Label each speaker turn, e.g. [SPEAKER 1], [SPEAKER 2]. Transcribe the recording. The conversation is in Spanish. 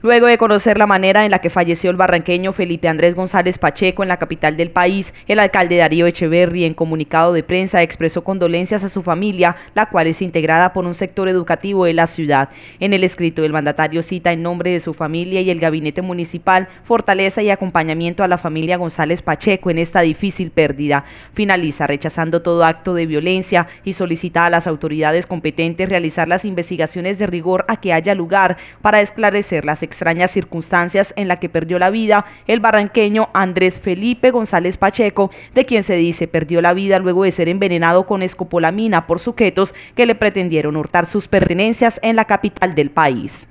[SPEAKER 1] Luego de conocer la manera en la que falleció el barranqueño Felipe Andrés González Pacheco en la capital del país, el alcalde Darío Echeverri en comunicado de prensa expresó condolencias a su familia, la cual es integrada por un sector educativo de la ciudad. En el escrito, el mandatario cita en nombre de su familia y el gabinete municipal fortaleza y acompañamiento a la familia González Pacheco en esta difícil pérdida. Finaliza rechazando todo acto de violencia y solicita a las autoridades competentes realizar las investigaciones de rigor a que haya lugar para esclarecer las extrañas circunstancias en la que perdió la vida el barranqueño Andrés Felipe González Pacheco, de quien se dice perdió la vida luego de ser envenenado con escopolamina por sujetos que le pretendieron hurtar sus pertenencias en la capital del país.